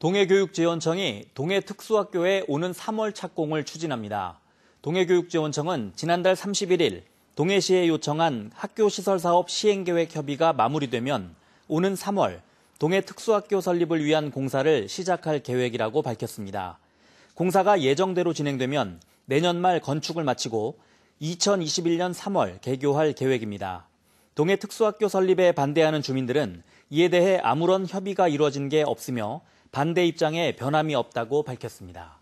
동해교육지원청이 동해특수학교에 오는 3월 착공을 추진합니다. 동해교육지원청은 지난달 31일 동해시에 요청한 학교시설사업 시행계획 협의가 마무리되면 오는 3월 동해특수학교 설립을 위한 공사를 시작할 계획이라고 밝혔습니다. 공사가 예정대로 진행되면 내년 말 건축을 마치고 2021년 3월 개교할 계획입니다. 동해특수학교 설립에 반대하는 주민들은 이에 대해 아무런 협의가 이루어진 게 없으며 반대 입장에 변함이 없다고 밝혔습니다.